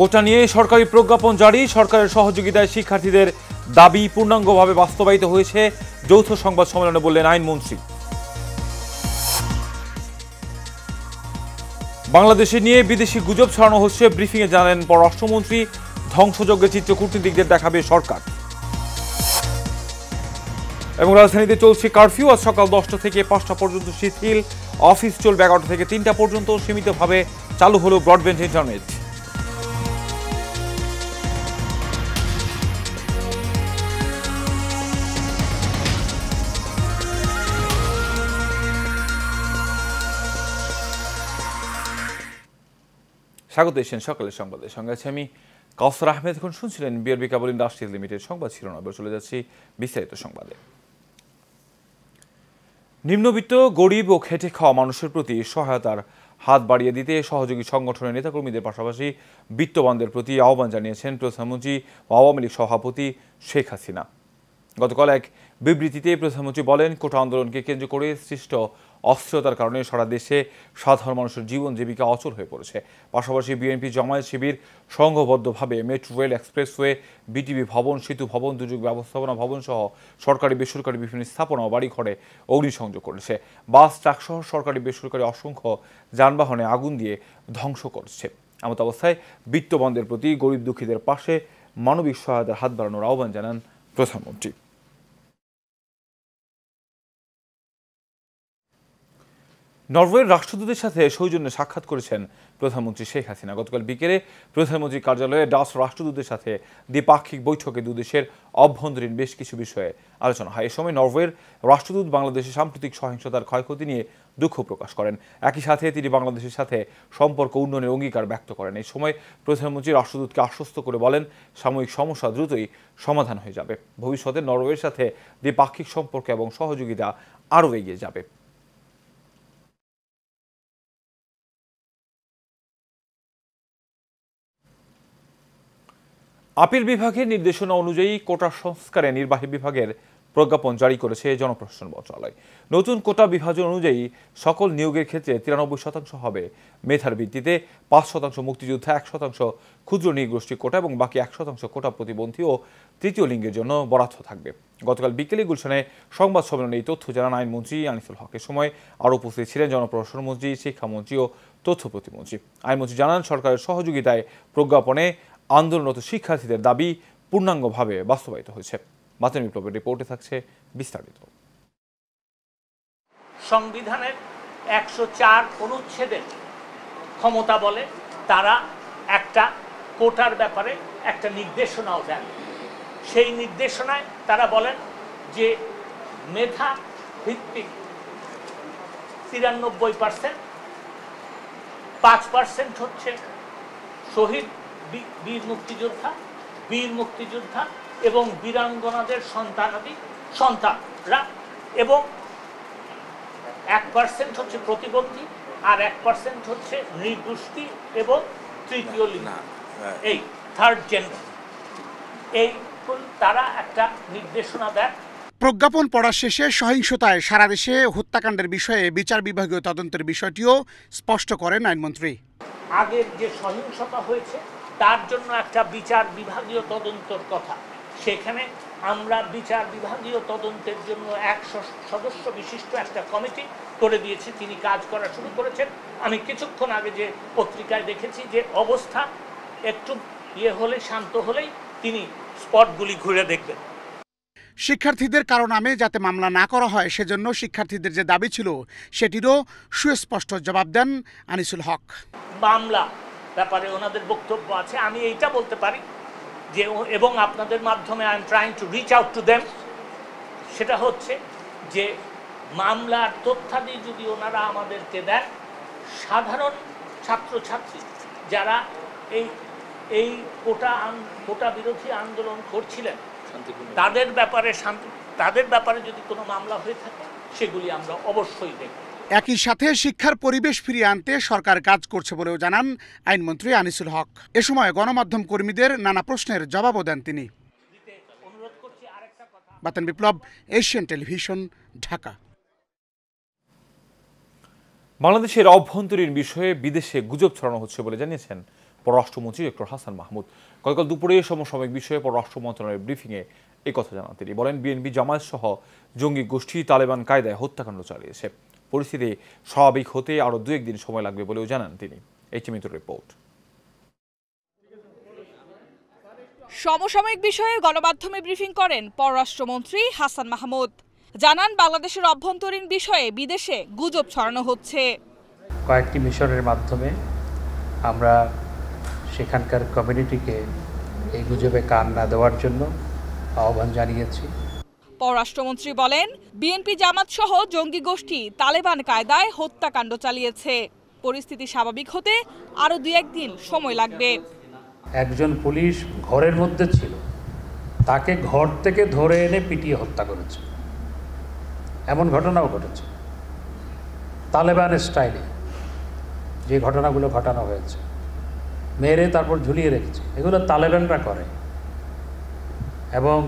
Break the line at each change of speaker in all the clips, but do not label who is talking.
কোটা নিয়ে সরকারি প্রজ্ঞাপন জারি সরকারের সহযোগিতায় শিক্ষার্থীদের দাবি পূর্ণাঙ্গভাবে বাস্তবায়িত হয়েছে যৌথ সংবাদ সম্মেলনে বললেন আইনমন্ত্রী বাংলাদেশে নিয়ে বিদেশি গুজব ছড়ানো হচ্ছে ব্রিফিংয়ে জানালেন পররাষ্ট্রমন্ত্রী ধ্বংসযজ্ঞের চিত্র কূটনীতিকদের দেখাবে সরকার এবং রাজধানীতে চলছে কারফিউ আজ সকাল দশটা থেকে পাঁচটা পর্যন্ত শিথিল অফিস চলবে এগারোটা থেকে তিনটা পর্যন্ত সীমিতভাবে চালু হলো ব্রডব্যান্ড ইন্টারনেট স্বাগত এসেছেন সকালের সংবাদে সঙ্গে আছি আমি কাউসার আহমেদ এখন শুনছিলেন বিআরবি কাবুল ইন্ডাস্ট্রিজ লিমিটেড সংবাদ শিরোনাম চলে যাচ্ছি বিস্তারিত সংবাদে নিম্নবিত্ত গরিব ও খেটে খাওয়া মানুষের প্রতি সহায়তার হাত বাড়িয়ে দিতে সহযোগী সংগঠনের নেতাকর্মীদের পাশাপাশি বিত্তবানদের প্রতি আহ্বান জানিয়েছেন প্রধানমন্ত্রী আওয়ামী লীগ সভাপতি শেখ হাসিনা গতকাল এক বিবৃতিতে প্রধানমন্ত্রী বলেন কোটা আন্দোলনকে কেন্দ্র করে সৃষ্ট অস্থিরতার কারণে সারা দেশে সাধারণ মানুষের জীবন জীবিকা অচল হয়ে পড়েছে পাশাপাশি বিএনপি জমায়েত শিবির সংঘবদ্ধভাবে মেট্রো রেল এক্সপ্রেসওয়ে বিটিভি ভবন সেতু ভবন দুর্যোগ ব্যবস্থাপনা ভবন সহ সরকারি বেসরকারি বিভিন্ন স্থাপনা ও বাড়িঘরে অগ্নিসংযোগ করেছে বাস ট্রাকসহ সরকারি বেসরকারি অসংখ্য যানবাহনে আগুন দিয়ে ধ্বংস করছে এমত অবস্থায় বিত্তবন্ধের প্রতি গরিব দুঃখীদের পাশে মানবিক সহায়তার হাত বাড়ানোর আহ্বান জানান প্রধানমন্ত্রী নরওয়ের রাষ্ট্রদূতের সাথে সৌজন্যে সাক্ষাৎ করেছেন প্রধানমন্ত্রী শেখ হাসিনা গতকাল বিকেলে প্রধানমন্ত্রী কার্যালয়ে ডাস রাষ্ট্রদূতের সাথে দ্বিপাক্ষিক বৈঠকে দুদেশের অভ্যন্তরীণ বেশ কিছু বিষয়ে আলোচনা হয় এ সময় নরওয়ের রাষ্ট্রদূত বাংলাদেশের সাম্প্রতিক সহিংসতার ক্ষয়ক্ষতি নিয়ে দুঃখ প্রকাশ করেন একই সাথে তিনি বাংলাদেশের সাথে সম্পর্ক উন্নয়নের অঙ্গীকার ব্যক্ত করেন এই সময় প্রধানমন্ত্রী রাষ্ট্রদূতকে আশ্বস্ত করে বলেন সাময়িক সমস্যা দ্রুতই সমাধান হয়ে যাবে ভবিষ্যতে নরওয়ের সাথে দ্বিপাক্ষিক সম্পর্ক এবং সহযোগিতা আরও এগিয়ে যাবে আপিল বিভাগের নির্দেশনা অনুযায়ী কোটা সংস্কারে নির্বাহী বিভাগের প্রজ্ঞাপন জারি করেছে জনপ্রশাসন মন্ত্রণালয় নতুন কোটা বিভাজন অনুযায়ী সকল নিয়োগের ক্ষেত্রে তিরানব্বই শতাংশ হবে মেধার ভিত্তিতে পাঁচ শতাংশ মুক্তিযোদ্ধা এক শতাংশ ক্ষুদ্র নিয়োগোষ্ঠী কোটা এবং বাকি এক শতাংশ কোটা প্রতিবন্ধী ও তৃতীয় লিঙ্গের জন্য বরাদ্দ থাকবে গতকাল বিকেলে গুলশানে সংবাদ সম্মেলনে এই তথ্য জানান আইনমন্ত্রী আনিসুল হকের সময় আরও উপস্থিত ছিলেন জনপ্রশাসন মন্ত্রী শিক্ষামন্ত্রী ও তথ্য প্রতিমন্ত্রী আইনমন্ত্রী জানান সরকারের সহযোগিতায় প্রজ্ঞাপনে আন্দোলনরত শিক্ষার্থীদের দাবি পূর্ণাঙ্গভাবে বাস্তবায়িত হয়েছে মাতেন বিপ্লবের রিপোর্টে থাকছে বিস্তারিত
সংবিধানের একশো চার অনুচ্ছেদের ক্ষমতা বলে তারা একটা কোটার ব্যাপারে একটা নির্দেশনাও দেন সেই নির্দেশনায় তারা বলেন যে মেধা ভিত্তিক তিরানব্বই পার্সেন্ট পাঁচ পার্সেন্ট হচ্ছে শহীদ বীর মুক্তিযোদ্ধা বীর মুক্তিযোদ্ধা এবং বীরাঙ্গনাদের সন্তানাদি সন্তানরা এবং এক পার্সেন্ট হচ্ছে প্রতিবন্ধী আর এক পার্সেন্ট হচ্ছে নৃগোষ্ঠী এবং তৃতীয় লিঙ্গ হ্যাঁ। এই থার্ড জেন্ডার এই তারা একটা নির্দেশনা দেয়
প্রজ্ঞাপন পড়া শেষে সহিংসতায় সারা দেশে হত্যাকাণ্ডের বিষয়ে বিচার বিভাগীয় তদন্তের বিষয়টিও স্পষ্ট করেন আইনমন্ত্রী
আগের যে সহিংসতা হয়েছে তার জন্য একটা বিচার বিভাগীয় তদন্তর কথা সেখানে আমরা বিচার বিভাগীয় তদন্তের জন্য এক সদস্য বিশিষ্ট একটা কমিটি করে দিয়েছি তিনি কাজ করা শুরু করেছেন আমি কিছুক্ষণ আগে যে পত্রিকায় দেখেছি যে অবস্থা একটু ইয়ে হলে শান্ত হলেই তিনি স্পটগুলি ঘুরে দেখবেন
শিক্ষার্থীদের কারো নামে যাতে মামলা না করা হয় সেজন্য শিক্ষার্থীদের যে দাবি ছিল সেটিরও সুস্পষ্ট জবাব দেন আনিসুল হক
মামলা ব্যাপারে ওনাদের বক্তব্য আছে আমি এইটা বলতে পারি যে এবং আপনাদের মাধ্যমে I am trying to reach out to them সেটা হচ্ছে যে মামলার তথ্যাদি যদি ওনারা আমাদেরকে দেন সাধারণ ছাত্রছাত্রী যারা এই এই কোটা কোটা বিরোধী আন্দোলন করছিলেন তাদের ব্যাপারে শান্তি তাদের ব্যাপারে যদি কোনো মামলা হয়ে থাকে সেগুলি আমরা অবশ্যই দেখব
একই সাথে শিক্ষার পরিবেশ ফিরিয়ে আনতে সরকার কাজ করছে বলেও জানান আইনমন্ত্রী আনিসুল হক এ সময় গণমাধ্যম কর্মীদের নানা প্রশ্নের জবাবও দেন তিনি বাতান বিপ্লব এশিয়ান টেলিভিশন ঢাকা
বাংলাদেশের অভ্যন্তরীণ বিষয়ে বিদেশে গুজব ছড়ানো হচ্ছে বলে জানিয়েছেন পররাষ্ট্রমন্ত্রী ডক্টর হাসান মাহমুদ গতকাল দুপুরে সমসাময়িক বিষয়ে পররাষ্ট্র মন্ত্রণালয়ের ব্রিফিংয়ে একথা কথা জানান তিনি বলেন বিএনপি জামায়াত সহ জঙ্গি গোষ্ঠী তালেবান কায়দায় হত্যাকাণ্ড চালিয়েছে পরিস্থিতি স্বাভাবিক হতে আরও দু একদিন সময় লাগবে বলেও জানান তিনি এইচ মিত্র রিপোর্ট
সমসাময়িক বিষয়ে গণমাধ্যমে ব্রিফিং করেন পররাষ্ট্রমন্ত্রী হাসান মাহমুদ জানান বাংলাদেশের অভ্যন্তরীণ বিষয়ে বিদেশে গুজব ছড়ানো হচ্ছে
কয়েকটি মিশনের মাধ্যমে আমরা সেখানকার কমিউনিটিকে এই গুজবে কান না দেওয়ার জন্য আহ্বান জানিয়েছি
পররাষ্ট্রমন্ত্রী বলেন বিএনপি জামাত সহ জঙ্গি গোষ্ঠী তালেবান কায়দায় হত্যাকাণ্ড চালিয়েছে পরিস্থিতি স্বাভাবিক হতে আরও দুই একদিন সময় লাগবে
একজন পুলিশ ঘরের মধ্যে ছিল তাকে ঘর থেকে ধরে এনে পিটিয়ে হত্যা করেছে এমন ঘটনাও ঘটেছে তালেবান স্টাইলে যে ঘটনাগুলো ঘটানো হয়েছে মেরে তারপর ঝুলিয়ে রেখেছে এগুলো তালেবানরা করে এবং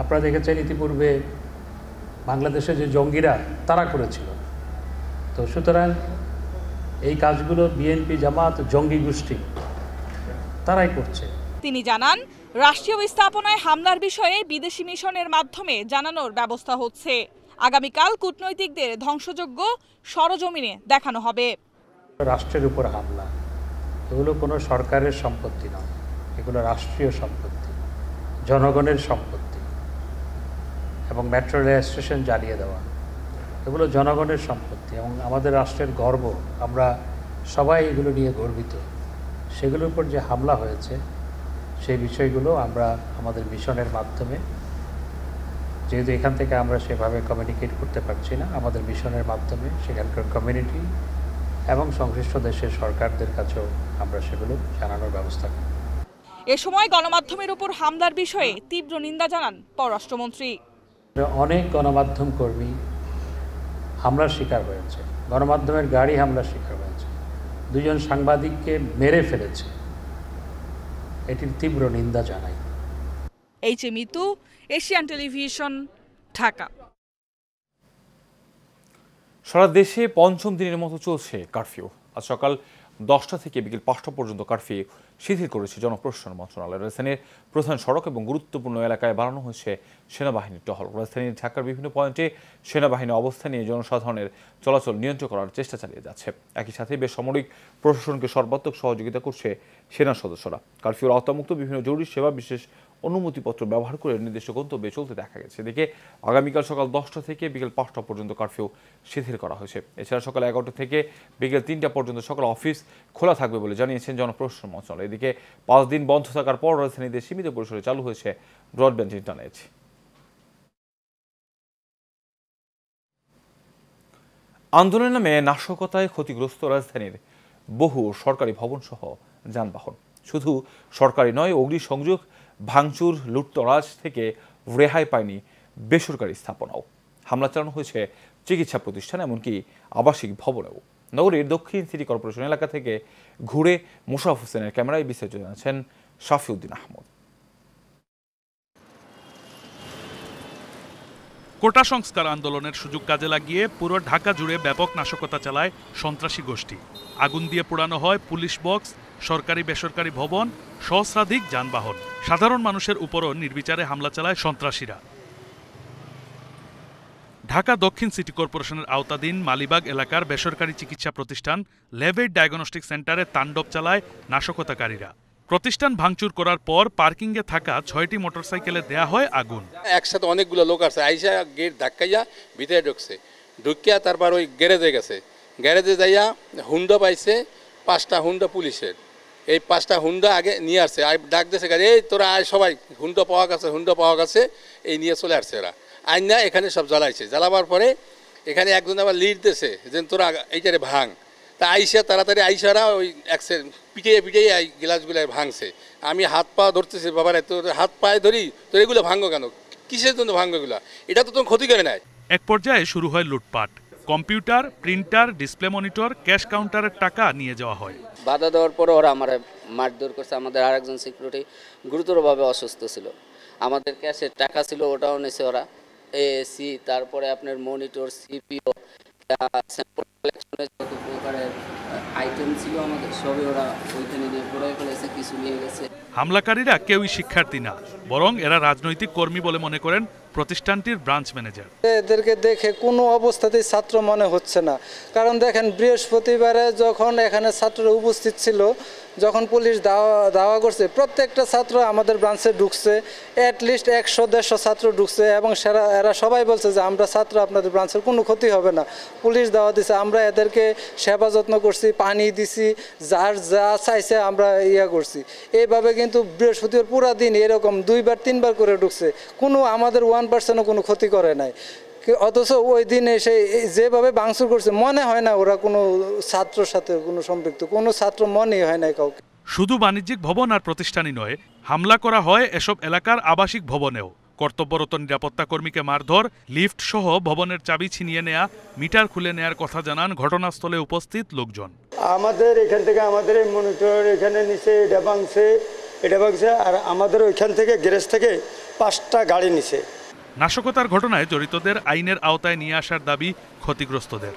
আপনারা দেখেছেন ইতিপূর্বে বাংলাদেশে যে জঙ্গিরা তারা করেছিল তো সুতরাং এই কাজগুলো বিএনপি জামাত জঙ্গি গোষ্ঠী তারাই করছে
তিনি জানান রাষ্ট্রীয় স্থাপনায় হামলার বিষয়ে বিদেশি মিশনের মাধ্যমে জানানোর ব্যবস্থা হচ্ছে আগামীকাল কূটনৈতিকদের ধ্বংসযোগ্য সরজমিনে দেখানো হবে
রাষ্ট্রের উপর হামলা এগুলো কোনো সরকারের সম্পত্তি নয় এগুলো রাষ্ট্রীয় সম্পত্তি জনগণের সম্পত্তি এবং মেট্রো রেল স্টেশন জ্বালিয়ে দেওয়া এগুলো জনগণের সম্পত্তি এবং আমাদের রাষ্ট্রের গর্ব আমরা সবাই এগুলো নিয়ে গর্বিত সেগুলোর উপর যে হামলা হয়েছে সেই বিষয়গুলো আমরা আমাদের মিশনের মাধ্যমে যেহেতু এখান থেকে আমরা সেভাবে কমিউনিকেট করতে পারছি না আমাদের মিশনের মাধ্যমে সেখানকার কমিউনিটি এবং সংশ্লিষ্ট দেশের সরকারদের কাছেও আমরা সেগুলো জানানোর ব্যবস্থা করি
এ সময় গণমাধ্যমের উপর হামলার বিষয়ে তীব্র নিন্দা জানান পররাষ্ট্রমন্ত্রী
অনেক গণমাধ্যম কর্মী হামলার শিকার হয়েছে গণমাধ্যমের গাড়ি হামলার শিকার হয়েছে দুজন সাংবাদিককে মেরে ফেলেছে এটির তীব্র নিন্দা জানাই
H A Mitu Asian Television Dhaka
সারা দেশে পঞ্চম দিনের মতো চলছে কারফিউ আজ সকাল দশটা থেকে বিকেল পাঁচটা পর্যন্ত কারফিউ শিথিল করেছে জনপ্রশাসন মন্ত্রণালয় রাজধানীর প্রধান সড়ক এবং গুরুত্বপূর্ণ এলাকায় বাড়ানো হয়েছে সেনাবাহিনীর টহল রাজধানীর ঢাকার বিভিন্ন পয়েন্টে সেনাবাহিনী অবস্থা নিয়ে জনসাধারণের চলাচল নিয়ন্ত্রণ করার চেষ্টা চালিয়ে যাচ্ছে একই সাথে বেসামরিক প্রশাসনকে সর্বাত্মক সহযোগিতা করছে সেনা সদস্যরা কারফিউর আওতামুক্ত বিভিন্ন জরুরি সেবা বিশেষ অনুমতিপত্র ব্যবহার করে নির্দিষ্ট গন্তব্যে চলতে দেখা গেছে এদিকে আগামীকাল সকাল দশটা থেকে বিকেল পাঁচটা পর্যন্ত কারফিউ শিথিল করা হয়েছে এছাড়া সকাল এগারোটা থেকে বিকেল তিনটা পর্যন্ত সকাল অফিস খোলা থাকবে বলে জানিয়েছেন জনপ্রশাসন মন্ত্রণালয় এদিকে পাঁচ দিন বন্ধ থাকার পর রাজধানীতে সীমিত পরিসরে চালু হয়েছে ব্রডব্যান্ড ইন্টারনেট আন্দোলনের নামে নাশকতায় ক্ষতিগ্রস্ত রাজধানীর বহু সরকারি ভবন সহ যানবাহন শুধু সরকারি নয় অগ্নিসংযোগ ভাঙচুর লুটতরাজ থেকে রেহাই পায়নি বেসরকারি স্থাপনাও হামলা চালানো হয়েছে চিকিৎসা প্রতিষ্ঠান এমনকি আবাসিক ভবনেও নগরীর দক্ষিণ সিটি কর্পোরেশন এলাকা থেকে ঘুরে মুশাফ হোসেনের ক্যামেরায় বিস্তারিত জানাচ্ছেন শাফিউদ্দিন আহমদ
কোটা সংস্কার আন্দোলনের সুযোগ কাজে লাগিয়ে পুরো ঢাকা জুড়ে ব্যাপক নাশকতা চালায় সন্ত্রাসী গোষ্ঠী আগুন দিয়ে পোড়ানো হয় পুলিশ বক্স সরকারি বেসরকারি ভবন সহস্রাধিক যানবাহন সাধারণ মানুষের উপরও নির্বিচারে হামলা চালায় সন্ত্রাসীরা ঢাকা দক্ষিণ সিটি কর্পোরেশনের আওতাধীন মালিবাগ এলাকার বেসরকারি চিকিৎসা প্রতিষ্ঠান লেভেড ডায়াগনস্টিক সেন্টারে তাণ্ডব চালায় নাশকতাকারীরা প্রতিষ্ঠান ভাঙচুর করার পর পার্কিংয়ে থাকা ছয়টি মোটরসাইকেলে দেয়া হয় আগুন
একসাথে অনেকগুলো লোক আছে আইসা গেট ধাক্কাইয়া ভিতরে ঢুকছে ঢুকিয়া তারপর ওই গ্যারেজে গেছে গ্যারেজে যাইয়া হুন্ডা পাইছে পাঁচটা হুন্ডা পুলিশের এই পাঁচটা হুন্ডা আগে নিয়ে আসছে আর ডাক দিয়েছে গাড়ি এই তোরা আয় সবাই হুন্ডা পাওয়া গেছে হুন্ডা পাওয়া গেছে এই নিয়ে চলে আসছে এরা আইন না এখানে সব জ্বালাইছে জ্বালাবার পরে এখানে একজন আবার লিড দিয়েছে যে তোরা এইটারে ভাঙ তা আইসা তাড়াতাড়ি আইসারা ওই একসে পিটিয়ে পিটিয়ে এই গ্লাসগুলায় ভাঙছে আমি হাত পা ধরতেছি বাবার তোর হাত পায়ে ধরি তোর এগুলো ভাঙ্গো কেন কিসের জন্য ভাঙ্গো এগুলো এটা তো তোমার ক্ষতি করে নাই
এক পর্যায়ে শুরু হয় লুটপাট computer printer display monitor cash কাউন্টারের টাকা নিয়ে যাওয়া হয়
বাধা দেওয়ার পরে ওরা আমার মারধর করছে আমাদের আরেকজন সিকিউরিটি গুরুতরভাবে অসুস্থ ছিল আমাদের ক্যাশের টাকা ছিল ওটাও নিয়েছে ওরা এসি তারপরে আপনার মনিটর সিপিও স্যাম্পল কালেকশনের যত প্রকারের আইটেম ছিল আমাদের সবই ওরা ওইখানে নিয়ে পড়ে ফেলেছে কিছু নিয়ে গেছে
হামলাকারীরা কেউই শিক্ষার্থী না বরং এরা রাজনৈতিক কর্মী বলে মনে করেন প্রতিষ্ঠানটির ব্রাঞ্চ ম্যানেজার
এদেরকে দেখে কোনো অবস্থাতেই ছাত্র মনে হচ্ছে না কারণ দেখেন বৃহস্পতিবারে যখন এখানে ছাত্ররা উপস্থিত ছিল যখন পুলিশ দাওয়া দাওয়া করছে প্রত্যেকটা ছাত্র আমাদের ব্রাঞ্চে ঢুকছে অ্যাটলিস্ট একশো দেড়শো ছাত্র ঢুকছে এবং সেরা এরা সবাই বলছে যে আমরা ছাত্র আপনাদের ব্রাঞ্চের কোনো ক্ষতি হবে না পুলিশ দাওয়া দিছে আমরা এদেরকে সেবা যত্ন করছি পানি দিছি যার যা চাইছে আমরা ইয়া করছি এইভাবে কিন্তু বৃহস্পতিবার পুরা দিন এরকম দুইবার তিনবার করে ঢুকছে কোনো আমাদের ওয়ান ওয়ান পার্সেন্টও কোনো ক্ষতি করে নাই অথচ ওই দিন এসে যেভাবে বাংসুর করছে মনে হয় না ওরা কোনো ছাত্রর সাথে কোনো সম্পৃক্ত কোনো ছাত্র মনেই হয় না কাউকে
শুধু বাণিজ্যিক ভবন আর প্রতিষ্ঠানই নয় হামলা করা হয় এসব এলাকার আবাসিক ভবনেও কর্তব্যরত নিরাপত্তা কর্মীকে মারধর লিফট সহ ভবনের চাবি ছিনিয়ে নেয়া মিটার খুলে নেয়ার কথা জানান ঘটনাস্থলে উপস্থিত লোকজন
আমাদের এখান থেকে আমাদের মনিটর এখানে নিচে এটা ভাঙছে এটা ভাঙছে আর আমাদের ওইখান থেকে গ্যারেজ থেকে পাঁচটা
গাড়ি নিছে
নাশকতার ঘটনায় জড়িতদের আইনের আওতায় নিয়ে আসার দাবি ক্ষতিগ্রস্তদের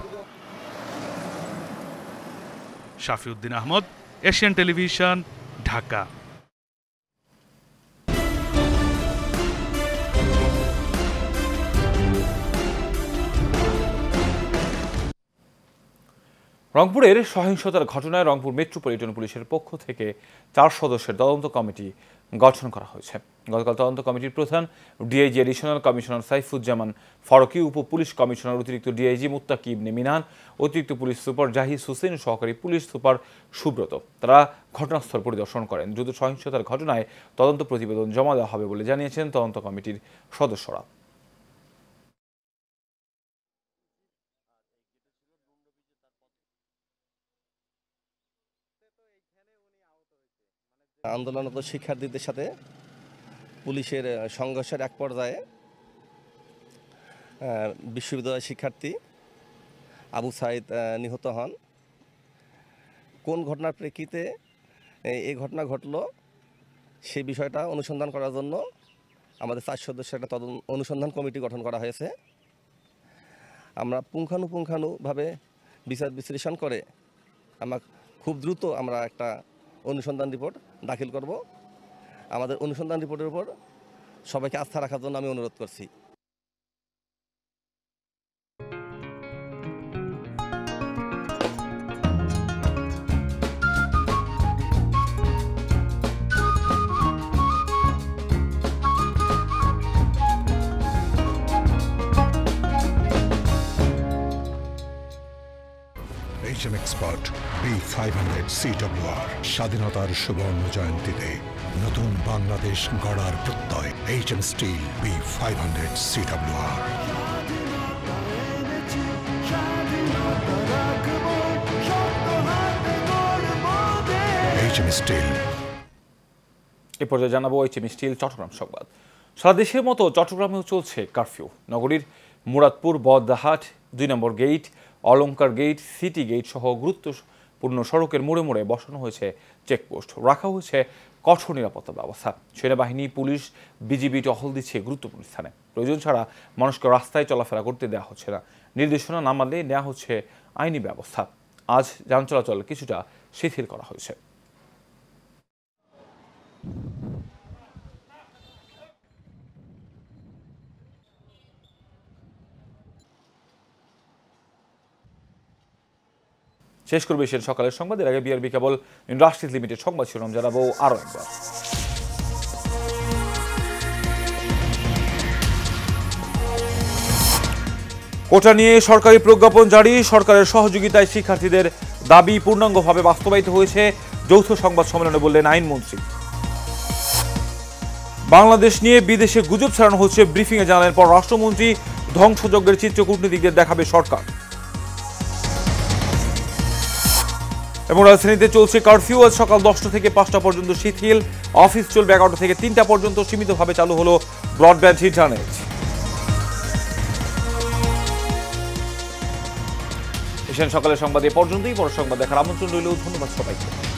শাফিউদ্দিন আহমদ এশিয়ান টেলিভিশন ঢাকা
রংপুরের সহিংসতার ঘটনায় রংপুর মেট্রোপলিটন পুলিশের পক্ষ থেকে চার সদস্যের তদন্ত কমিটি গঠন করা হয়েছে গতকাল তদন্ত কমিটির প্রধান DIG additional commissioner Saifuzzaman Faruki উপ পুলিশ কমিশনার অতিরিক্ত ডিআইজি মুত্তাকি ইবনে মিনান অতিরিক্ত পুলিশ সুপার জাহিদ হুসেন সহকারী পুলিশ সুপার সুব্রত তারা ঘটনাস্থল পরিদর্শন করেন দ্রুত সহিংসতার ঘটনায় তদন্ত প্রতিবেদন জমা দেওয়া হবে বলে জানিয়েছেন তদন্ত কমিটির সদস্যরা
আন্দোলনরত শিক্ষার্থীদের সাথে পুলিশের সংঘর্ষের এক পর্যায়ে বিশ্ববিদ্যালয়ের শিক্ষার্থী আবু সাইদ নিহত হন কোন ঘটনার প্রেক্ষিতে এই ঘটনা ঘটল সেই বিষয়টা অনুসন্ধান করার জন্য আমাদের চার সদস্যের একটা তদন্ত অনুসন্ধান কমিটি গঠন করা হয়েছে আমরা পুঙ্খানুপুঙ্খানুভাবে বিচার বিশ্লেষণ করে আমরা খুব দ্রুত আমরা একটা অনুসন্ধান রিপোর্ট দাখিল করব আমাদের অনুসন্ধান রিপোর্টের উপর সবাইকে আস্থা রাখার জন্য আমি অনুরোধ করছি
action expert B five hundred CWR স্বাধীনতার সুবর্ণ জয়ন্তীতে নতুন বাংলাদেশ গড়ার প্রত্যয় H M steel B five hundred CWR
H
M steel এ পর্যায়ে জানাবো এইচ এম স্টিল চট্টগ্রাম সংবাদ সারা দেশের মতো চট্টগ্রামেও চলছে কারফিউ নগরীর মুরাদপুর বদদাহাট দুই নম্বর gate Alankar gate city gate সহ গুরুত্বপূর্ণ সড়কের মোড়ে মোড়ে বসানো হয়েছে চেকপোস্ট রাখা হয়েছে কঠোর নিরাপত্তা ব্যবস্থা সেনাবাহিনী পুলিশ বিজিবি টহল দিচ্ছে গুরুত্বপূর্ণ স্থানে প্রয়োজন ছাড়া মানুষকে রাস্তায় চলাফেরা করতে দেওয়া হচ্ছে না নির্দেশনা না মানলে নেওয়া হচ্ছে আইনি ব্যবস্থা আজ যান চলাচল কিছুটা শিথিল করা হয়েছে শেষ করবে সেটা সকালের সংবাদ এর আগে বিআরবি কেবল ইন্ডাস্ট্রিজ লিমিটেড সংবাদ শিরোনাম জানাবো আরও একবার কোটা নিয়ে সরকারি প্রজ্ঞাপন জারি সরকারের সহযোগিতায় শিক্ষার্থীদের দাবি পূর্ণাঙ্গভাবে বাস্তবায়িত হয়েছে যৌথ সংবাদ সম্মেলনে বললেন আইনমন্ত্রী বাংলাদেশ নিয়ে বিদেশে গুজব ছড়ানো হচ্ছে ব্রিফিংয়ে জানালেন রাষ্ট্রমন্ত্রী ধ্বংসযজ্ঞের চিত্র কূটনীতিকদের দেখাবে সরকার এবং রাজধানীতে চলছে কারফিউ আজ সকাল দশটা থেকে পাঁচটা পর্যন্ত শিথিল অফিস চলবে এগারোটা থেকে তিনটা পর্যন্ত সীমিতভাবে চালু হলো ব্রডব্যান্ড ইন্টারনেট এশিয়ান সকালের সংবাদ এ পর্যন্তই পরের সংবাদ দেখার আমন্ত্রণ রইল ধন্যবাদ সবাইকে